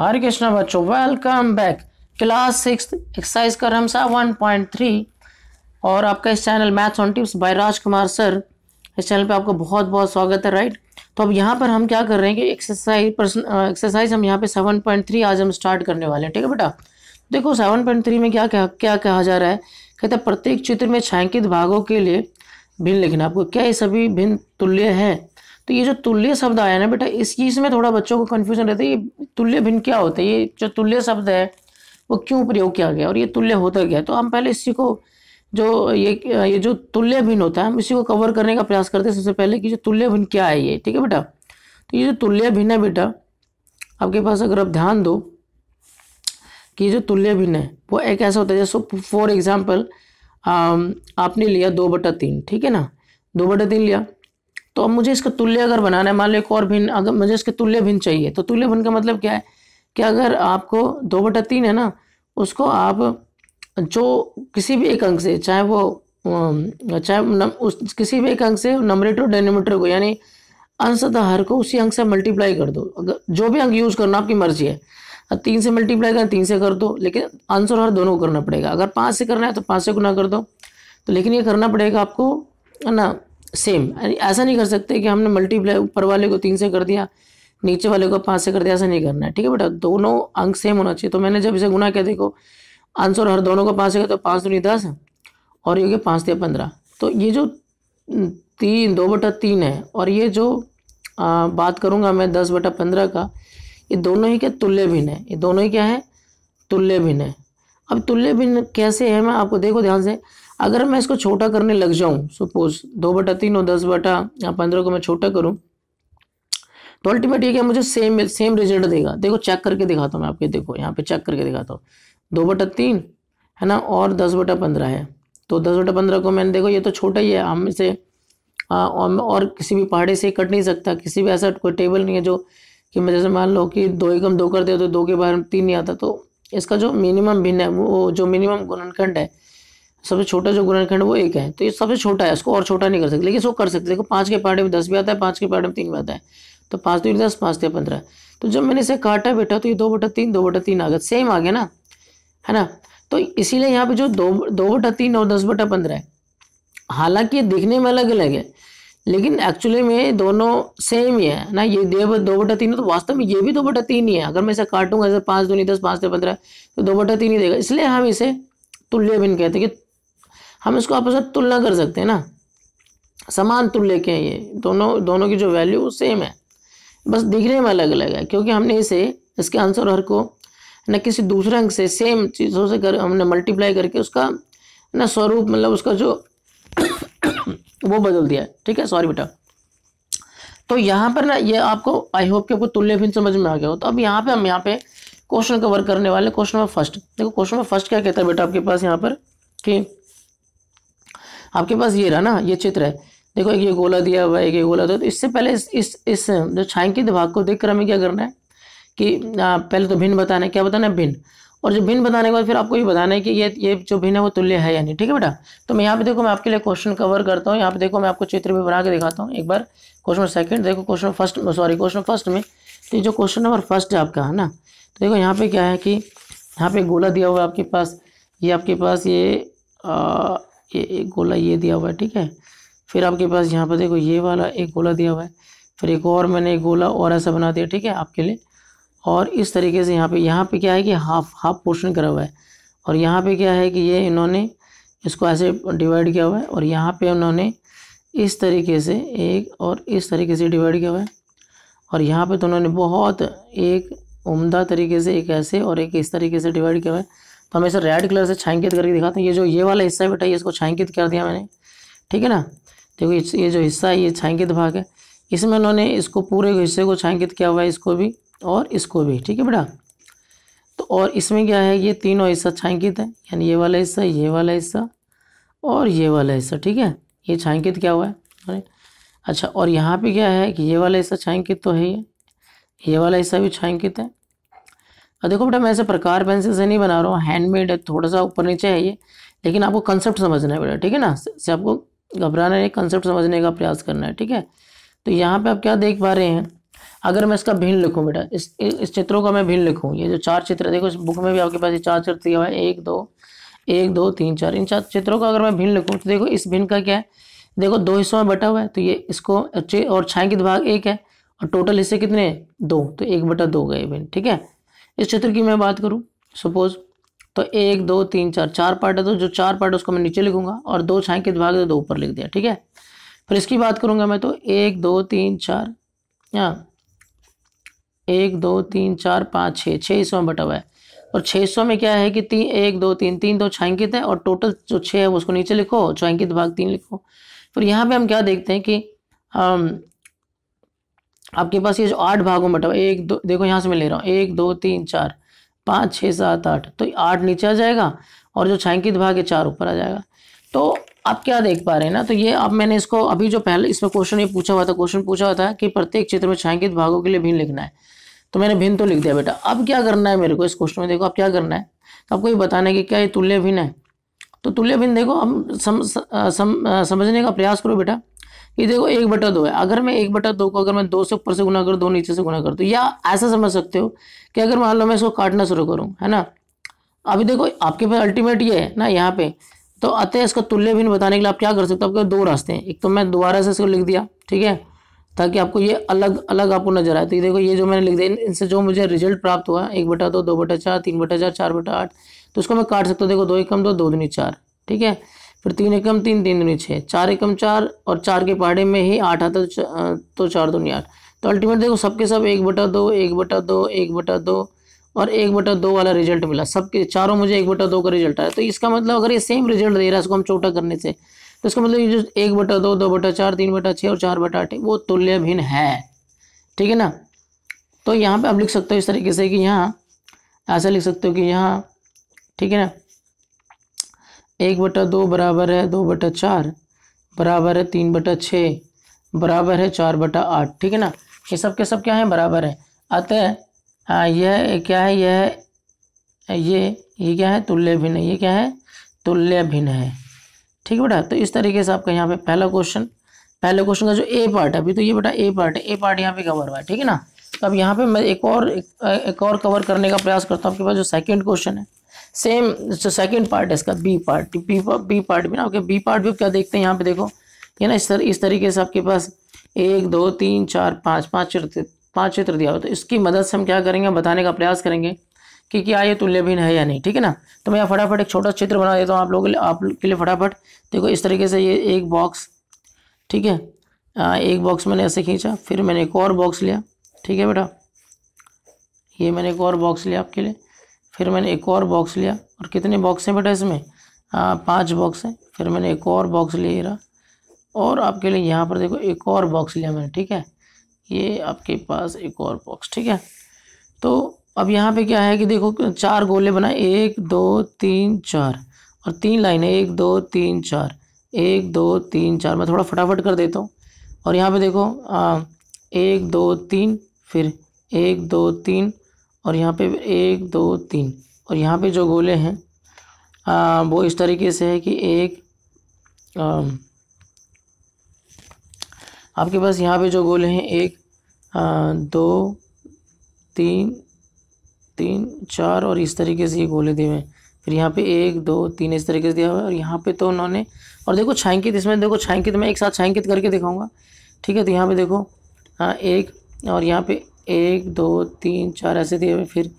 हरे कृष्णा बच्चों welcome back class six exercise का रमसा वन पॉइंट थ्री और आपका इस channel maths on tips by Raj Kumar sir इस चैनल पे आपका बहुत बहुत स्वागत है राइट तो अब यहाँ पर हम क्या कर रहे हैं कि एक्सरसाइज एक्सरसाइज हम यहाँ पे सेवन पॉइंट थ्री आज हम स्टार्ट करने वाले हैं ठीक है बेटा देखो सेवन पॉइंट थ्री में क्या क्या क्या कहा जा रहा है कहते हैं प्रत्येक चित्र में छायांकित भागों के लिए भिन्न लिखना आपको क्या ये सभी भिन्न तुल्य हैं तो ये जो तुल्य शब्द आया ना बेटा इस में थोड़ा बच्चों को कन्फ्यूजन रहता है ये तुल्य भिन्न क्या होता है ये जो तुल्य शब्द है वो क्यों प्रयोग किया गया और ये तुल्य होता गया तो हम पहले इसी को जो ये ये जो तुल्य भिन्न होता है हम इसी को कवर करने का प्रयास करते हैं सबसे पहले कि जो तुल्य भिन्न क्या है ये ठीक है बेटा तो ये जो तुल्य भिन्न है बेटा आपके पास अगर आप ध्यान दो कि जो तुल्य भिन्न है वो एक ऐसा होता है जैसे फॉर एग्जाम्पल आपने लिया दो बटा तीन ठीक है ना दो बटा तीन लिया तो अब मुझे इसका तुल्य अगर बनाना है मान लो एक और भिन्न अगर मुझे इसके तुल्य भिन्न चाहिए तो तुल्य भिन्न का मतलब क्या है कि अगर आपको दो बटा तीन है ना उसको आप जो किसी भी एक अंक से चाहे वो चाहे उस किसी भी एक अंक से नंबरेटर और डेनोमीटर को यानी अंशतः हर को उसी अंक से मल्टीप्लाई कर दो अगर जो भी अंक यूज़ करना आपकी मर्जी है तीन से मल्टीप्लाई करना तीन से कर दो लेकिन आंसर हर दोनों को करना पड़ेगा अगर पाँच से करना है तो पाँच से गुना कर दो तो लेकिन ये करना पड़ेगा आपको है ना सेम ऐसा नहीं कर सकते कि हमने मल्टीप्लाई ऊपर वाले को तीन से कर दिया नीचे वाले को पाँच से कर दिया ऐसा नहीं करना है ठीक है बेटा दोनों अंक सेम होना चाहिए तो मैंने जब इसे गुना किया देखो आंसर हर दोनों को पाँच से कर तो पाँच दूनी दस और योगे पाँच दिया पंद्रह तो ये जो तीन दो बटा तीन है और ये जो आ, बात करूँगा मैं दस बटा पंद्रह का ये दोनों ही क्या तुल्य भिन्न है ये दोनों ही क्या है तुल्य भिन्न है अब तुल्य भिन्न कैसे है मैं आपको देखो ध्यान से अगर मैं इसको छोटा करने लग जाऊँ सपोज दो बटा तीन और दस बटा या पंद्रह को मैं छोटा करूँ तो अल्टीमेट ये क्या मुझे सेम सेम रिजल्ट देगा देखो चेक करके दिखाता हूँ मैं आपके देखो यहाँ पे चेक करके दिखाता हूँ दो बटा तीन है ना और दस बटा पंद्रह है तो दस बटा पंद्रह को मैंने देखो ये तो छोटा ही है हम इसे और, किसी भी पहाड़े से कट नहीं सकता किसी भी ऐसा कोई टेबल नहीं है जो कि मैं जैसे मान लो कि दो एकम दो कर दे तो दो के बारे में तीन नहीं आता तो इसका जो मिनिमम भिन्न है वो जो मिनिमम गुणनखंड है सबसे छोटा जो गुणनखंड वो एक है तो ये सबसे छोटा है इसको और छोटा नहीं कर सकते लेकिन इसको कर सकते देखो पाँच के पार्टी में दस भी आता है पाँच के पार्टी में तीन भी आता है तो पाँच दो दस पाँच थे पंद्रह तो जब मैंने इसे काटा बेटा तो ये दो बटा तीन दो बटा तीन आ गया सेम आ गया ना है ना तो इसीलिए यहाँ पे जो दो दो बटा तीन और दस बटा पंद्रह है हालांकि दिखने में अलग अलग है लेकिन एक्चुअली में दोनों सेम ही है ना ये दे दो बटा तीन है तो वास्तव में ये भी दो बटा तीन ही है अगर मैं इसे काटूंगा पांच पाँच दो नहीं दस पाँच दो पंद्रह तो दो बटा तीन ही देगा इसलिए हम इसे तुल्य भिन्न कहते हैं कि हम इसको आपस में तुलना कर सकते हैं ना समान तुल्य के हैं ये दोनों दोनों की जो वैल्यू सेम है बस दिखने में अलग अलग है क्योंकि हमने इसे इसके आंसर हर को न किसी दूसरे अंक से सेम चीज़ों से कर हमने मल्टीप्लाई करके उसका ना स्वरूप मतलब उसका जो वो बदल दिया है ठीक है सॉरी बेटा तो यहाँ पर ना ये आपको आई होप कि आपको तुल्य फिर समझ में आ गया हो तो अब यहाँ पे हम यहाँ पे क्वेश्चन कवर करने वाले क्वेश्चन नंबर फर्स्ट देखो क्वेश्चन नंबर फर्स्ट क्या कहता है बेटा आपके पास यहाँ पर कि आपके पास ये रहा ना ये चित्र है देखो एक ये गोला दिया हुआ है एक ये गोला दिया तो इससे पहले इस इस, इस जो छायांकित भाग को देखकर हमें क्या करना है कि पहले तो भिन्न बताना है क्या बताना है भिन्न और जो भिन्न बताने के बाद फिर आपको ये बताना है कि ये ये जो भिन्न है वो तुल्य है या नहीं ठीक है बेटा तो मैं यहाँ पे देखो मैं आपके लिए क्वेश्चन कवर करता हूँ यहाँ पे देखो मैं आपको चित्र भी बना के दिखाता हूँ एक बार क्वेश्चन सेकंड देखो question first sorry question first में तो जो क्वेश्चन नंबर फर्स्ट है आपका है ना तो देखो यहाँ पे क्या है कि यहाँ पे गोला दिया हुआ है आपके पास ये आपके पास ये ये एक गोला ये दिया हुआ है ठीक है फिर आपके पास यहाँ पर देखो ये वाला एक गोला दिया हुआ है फिर एक और मैंने एक गोला और ऐसा बना दिया ठीक है आपके लिए और इस तरीके से यहाँ पे यहाँ पे क्या है कि हाफ हाफ पोर्शन करा हुआ है और यहाँ पे क्या है कि ये इन्होंने इसको ऐसे डिवाइड किया हुआ है और यहाँ पे उन्होंने इस तरीके से एक और इस तरीके से डिवाइड किया हुआ है और यहाँ पे तो उन्होंने बहुत एक उम्दा तरीके से एक ऐसे और एक इस तरीके से डिवाइड किया हुआ है तो हम इसे रेड कलर से छायांकित करके दिखाते हैं ये जो ये वाला हिस्सा है बेटा ये इसको छायांकित कर दिया मैंने ठीक है ना देखो ये जो हिस्सा है ये छायांकित भाग है इसमें उन्होंने इसको पूरे हिस्से को छायांकित किया हुआ है इसको भी और इसको भी ठीक है बेटा तो और इसमें क्या है ये तीनों हिस्सा छायांकित है यानी ये वाला हिस्सा ये वाला हिस्सा और ये वाला हिस्सा ठीक है ये छायांकित क्या हुआ है अच्छा और यहाँ पे क्या है कि ये वाला हिस्सा छायांकित तो है ये ये वाला हिस्सा भी छायांकित है और देखो बेटा मैं ऐसे प्रकार पेंसिल से नहीं बना रहा हूँ हैंडमेड है थोड़ा सा ऊपर नीचे है ये लेकिन आपको कंसेप्ट समझना है बेटा ठीक है ना से आपको घबराना है कंसेप्ट समझने का प्रयास करना है ठीक है तो यहाँ पे आप क्या देख पा रहे हैं अगर मैं इसका भिन्न लिखूँ बेटा इस इस चित्रों का मैं भिन्न लिखूँ ये जो चार चित्र देखो इस बुक में भी आपके पास ये चार चित्र दिया हुआ है एक दो एक दो तीन चार इन चार चित्रों का अगर मैं भिन्न लिखूँ तो देखो इस भिन्न का क्या है देखो दो हिस्सों में बटा हुआ है तो ये इसको और छायांकित भाग एक है और टोटल हिस्से कितने हैं दो तो एक बटा दो गए भिन्न ठीक है इस क्षेत्र की मैं बात करूँ सपोज तो एक दो तीन चार चार पार्ट है तो जो चार पार्ट है उसको मैं नीचे लिखूंगा और दो छायांकित भाग है तो दो ऊपर लिख दिया ठीक है फिर इसकी बात करूंगा मैं तो एक दो तीन चार या हाँ, एक दो तीन चार पाँच छः छः हिस्सों में बटा हुआ है और छः हिस्सों में क्या है कि तीन एक दो तीन तीन दो छाइंकित है और टोटल जो छः है उसको नीचे लिखो छाइंकित भाग तीन लिखो फिर यहाँ पे हम क्या देखते हैं कि आपके पास ये जो आठ भागों में बटा एक दो देखो यहाँ से मैं ले रहा हूँ एक दो तीन चार पाँच छः सात आठ तो आठ नीचे आ जाएगा और जो छायांकित भाग है चार ऊपर आ जाएगा तो आप क्या देख पा रहे हैं ना तो ये अब मैंने इसको अभी जो पहले इसमें क्वेश्चन ये पूछा हुआ था क्वेश्चन पूछा हुआ था कि प्रत्येक चित्र में छाइकित भागों के लिए भिन्न लिखना है तो मैंने भिन्न तो लिख दिया बेटा अब क्या करना है मेरे को इस क्वेश्चन में देखो अब क्या करना है तो आपको ये बताना है कि क्या ये तुल्य भिन्न है तो तुल्य भिन्न देखो अब समझने का प्रयास करो बेटा ये देखो एक बटा दो है अगर मैं एक बटा दो को अगर मैं दो से ऊपर से गुना कर दो नीचे से गुना कर दो तो या ऐसा समझ सकते हो कि अगर मान लो मैं इसको काटना शुरू करूँ है ना अभी देखो आपके पास अल्टीमेट ये है ना यहाँ पे तो अतः इसका तुल्य भिन्न बताने के लिए आप क्या कर सकते हो आपके दो रास्ते हैं एक तो मैं दोबारा से इसको लिख दिया ठीक है ताकि आपको ये अलग अलग आपको नजर आए तो ये देखो ये जो मैंने लिख दिया इनसे जो मुझे रिजल्ट प्राप्त हुआ एक बटा दो दो बटा चार तीन बटा चार चार बटा आठ तो उसको मैं काट सकता हूँ देखो दो एक कम दो दो दूनी चार ठीक है फिर तीन एकम तीन तीन दुनी छः चार एकम चार और चार के पहाड़े में ही आठ आता तो, तो चार दूनी आठ तो अल्टीमेट देखो सबके सब एक बटा दो एक बटा दो एक बटा दो और एक बटा दो वाला रिजल्ट मिला सबके चारों मुझे एक बटा दो का रिजल्ट आया तो इसका मतलब अगर ये सेम रिजल्ट दे रहा है इसको हम छोटा करने से तो इसका मतलब ये जो एक बटा दो दो बटा चार तीन बटा छः और चार बटा आठ वो तुल्य भिन्न है ठीक है ना तो यहाँ पे आप लिख सकते हो इस तरीके से कि यहाँ ऐसा लिख सकते हो कि यहाँ ठीक है ना एक बटा दो बराबर है दो बटा चार बराबर है तीन बटा छः बराबर है चार बटा आठ ठीक है ना ये सब के सब क्या है बराबर है अतः हाँ, यह क्या है यह ये ये क्या है तुल्य भिन्न ये क्या है तुल्य भिन्न है ठीक है बेटा तो इस तरीके से आपका यहाँ पे पहला क्वेश्चन पहले क्वेश्चन का जो ए पार्ट है अभी तो ये बेटा ए पार्ट है ए पार्ट यहाँ पे कवर हुआ है ठीक है ना अब यहाँ पे मैं एक और एक, एक और कवर करने का प्रयास करता हूँ आपके पास जो सेकंड क्वेश्चन है सेम जो सेकंड पार्ट है इसका B part B B part भी ना आपके बी पार्ट भी क्या देखते हैं यहाँ पे देखो ये ना इस तर, इस तरीके से आपके पास एक दो तीन चार पाँच पाँच चित्र पाँच चित्र दिया हो तो इसकी मदद से हम क्या करेंगे बताने का प्रयास करेंगे कि क्या ये तुल्यभिन्न है या नहीं ठीक है ना तो मैं यहाँ फटाफट एक छोटा चित्र बना देता हूँ आप लोगों के लिए आप के लिए फटाफट देखो इस तरीके से ये एक बॉक्स ठीक है एक बॉक्स मैंने ऐसे खींचा फिर मैंने एक और बॉक्स लिया ठीक है बेटा ये मैंने एक और बॉक्स लिया आपके लिए फिर मैंने एक और बॉक्स लिया और कितने बॉक्स हैं बेटा इसमें आ, पाँच बॉक्स हैं फिर मैंने एक और बॉक्स ले रहा और आपके लिए यहाँ पर देखो एक और बॉक्स लिया मैंने ठीक है ये आपके पास एक और बॉक्स ठीक है तो अब यहाँ पे क्या है कि देखो चार गोले बनाए एक दो तीन चार और तीन लाइन है एक दो तीन चार एक दो तीन चार मैं थोड़ा फटाफट कर देता हूँ और यहाँ पे देखो आ, एक दो तीन फिर एक दो तीन और यहाँ पे एक दो तीन और यहाँ पे जो गोले हैं आ, वो इस तरीके से है कि एक आ, आपके पास यहाँ पे जो गोले हैं एक आ, दो तीन तीन चार और इस तरीके से ये गोले दिए हुए हैं फिर यहाँ पे एक दो तीन इस तरीके से दिया हुआ है और यहाँ पे तो उन्होंने और देखो छायांकित इसमें देखो छायांकित मैं एक साथ छायांकित करके दिखाऊंगा ठीक है तो यहाँ पे देखो हाँ एक और यहाँ पे एक दो तीन चार ऐसे दिए हुए फिर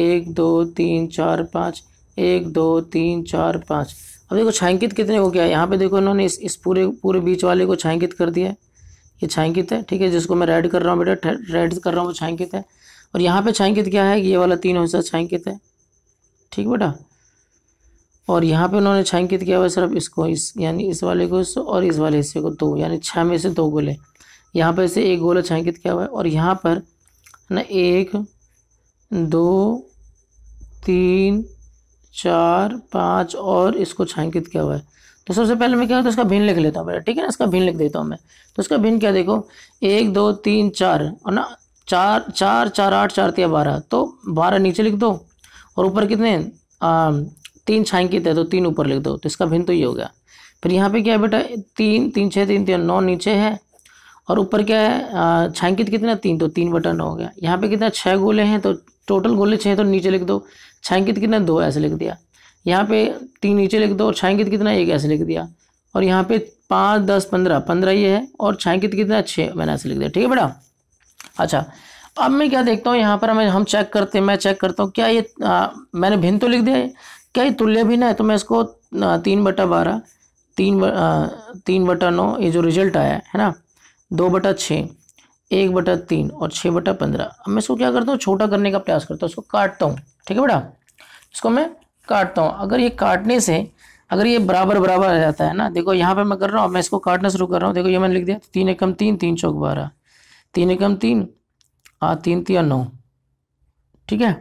एक दो तीन चार पाँच एक दो तीन चार पाँच अब देखो छायांकित कितने हो गया यहाँ पे देखो इन्होंने इस इस पूरे पूरे बीच वाले को छायांकित कर दिया है ये छायांकित है ठीक है जिसको मैं रेड कर रहा हूँ बेटा रेड कर रहा हूँ वो छायांकित है और यहाँ पे छायांकित क्या है ये वाला तीन हिस्सा छायांकित है ठीक बेटा और यहाँ पे उन्होंने छायांकित किया हुआ सिर्फ इसको इस यानी इस वाले को और इस वाले हिस्से को दो यानी छः में से दो गोले यहाँ पर इसे एक गोला छायांकित किया हुआ है और यहाँ पर ना एक दो तीन चार पाँच और इसको छायांकित किया हुआ है तो सबसे पहले मैं क्या करता तो इसका भिन्न लिख लेता हूँ पहले ठीक है ना इसका भिन्न लिख देता हूँ मैं तो इसका भिन्न क्या देखो एक दो तीन चार और ना चार चार चार आठ चार तीन बारह तो बारह नीचे लिख दो और ऊपर कितने आ, तीन छायांकित है तो तीन ऊपर लिख दो तो इसका भिन्न तो ये हो गया फिर यहाँ पे क्या है बेटा तीन तीन छः तीन तीन नौ नीचे है और ऊपर क्या है छायांकित कितना तीन तो तीन बटन हो गया यहाँ पे कितना छः गोले हैं तो टोटल गोले छः तो नीचे लिख दो छायांकित कितना दो ऐसे लिख दिया यहाँ पे तीन नीचे लिख दो और छायांकित कितना एक ऐसे लिख दिया और यहाँ पे पाँच दस पंद्रह पंद्रह ये है और छायांकित कितना छः मैंने ऐसे लिख दिया ठीक है बेटा अच्छा अब मैं क्या देखता हूँ यहाँ पर हमें हम चेक करते हैं मैं चेक करता हूँ क्या ये आ, मैंने भिन्न तो लिख दिया है क्या ये तुल्य भिन्न है तो मैं इसको तीन बटा बारह तीन तीन बटा नौ ये जो रिजल्ट आया है ना दो बटा छः एक बटा तीन और छः बटा पंद्रह अब मैं इसको क्या करता हूँ छोटा करने का प्रयास करता हूँ इसको काटता हूँ ठीक है बेटा इसको मैं काटता हूँ अगर ये काटने से अगर ये बराबर बराबर आ जाता है ना देखो यहाँ पे मैं कर रहा हूँ मैं इसको काटना शुरू कर रहा हूँ देखो ये मैंने लिख दिया तीन एकम तीन तीन चौक बारह तीन एकम तीन आ तीन तीन नौ ठीक है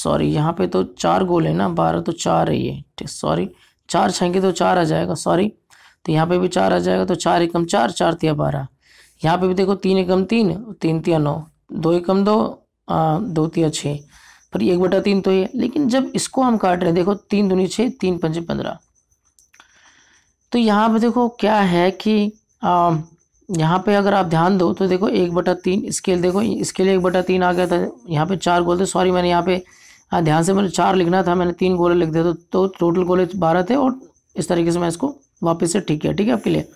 सॉरी यहाँ पे तो चार गोल है ना बारह तो चार है ये ठीक सॉरी चार छेंगे तो चार आ जाएगा सॉरी तो यहाँ पे भी चार आ जाएगा तो चार एकम चार चार तिया बारह यहाँ पे भी देखो तीन एकम तीन तीन तिया नौ दो एकम दो आ, दो तिया छः पर एक बटा तीन तो ये लेकिन जब इसको हम काट रहे हैं देखो तीन दूनी छः तीन पंजे पंद्रह तो यहाँ पे देखो क्या है कि आ, यहाँ पे अगर आप ध्यान दो तो देखो एक बटा तीन स्केल देखो इसके लिए एक बटा तीन आ गया था यहाँ पे चार गोल थे सॉरी मैंने यहाँ पे ध्यान से मैंने चार लिखना था मैंने तीन गोले लिख दिया तो टोटल गोले बारह थे और इस तरीके से मैं इसको वापस से ठीक है ठीक है आपके लिए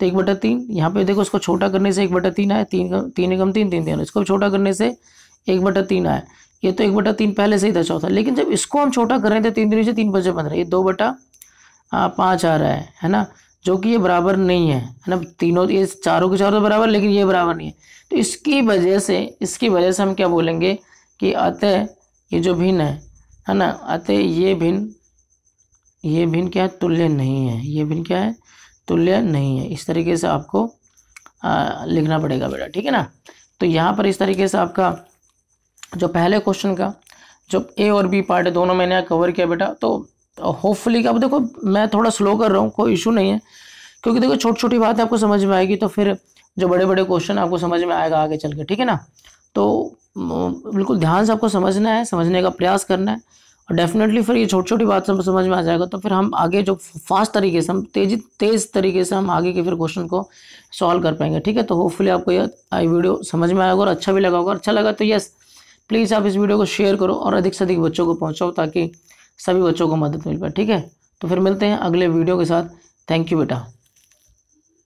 तो एक बटा तीन यहाँ पे देखो इसको छोटा करने से एक बटा तीन आए तीन तीन एकम तीन तीन तीन इसको छोटा करने से एक बटा तीन आए ये तो एक बटा तीन पहले से ही था चौथा लेकिन जब इसको हम छोटा कर रहे थे तीन दिनों से तीन बजे पंद्रह ये दो बटा पाँच आ रहा है है ना जो कि ये बराबर नहीं है है ना तीनों ये चारों के चारों तो बराबर लेकिन ये बराबर नहीं है तो इसकी वजह से इसकी वजह से हम क्या बोलेंगे कि अतः ये जो भिन्न है है ना अतः ये भिन्न ये भिन्न क्या है तुल्य नहीं है ये भिन्न क्या है तुल्य नहीं है इस तरीके से आपको आ, लिखना पड़ेगा बेटा ठीक है ना तो यहाँ पर इस तरीके से आपका जो पहले क्वेश्चन का जो ए और बी पार्ट है दोनों मैंने यहाँ कवर किया बेटा तो होपफुली अब देखो मैं थोड़ा स्लो कर रहा हूँ कोई इशू नहीं है क्योंकि देखो छोटी छोटी बात आपको समझ में आएगी तो फिर जो बड़े बड़े क्वेश्चन आपको समझ में आएगा आगे चल के ठीक है ना तो बिल्कुल ध्यान से आपको समझना है समझने का प्रयास करना है और डेफिनेटली फिर ये छोटी छोटी बात सब समझ में आ जाएगा तो फिर हम आगे जो फास्ट तरीके से हम तेजी तेज़ तरीके से हम आगे के फिर क्वेश्चन को सॉल्व कर पाएंगे ठीक है तो होपफुली आपको ये वीडियो समझ में आएगा और अच्छा भी लगा होगा अच्छा लगा तो यस प्लीज़ आप इस वीडियो को शेयर करो और अधिक से अधिक बच्चों को पहुँचाओ ताकि सभी बच्चों को मदद मिल पाए ठीक है तो फिर मिलते हैं अगले वीडियो के साथ थैंक यू बेटा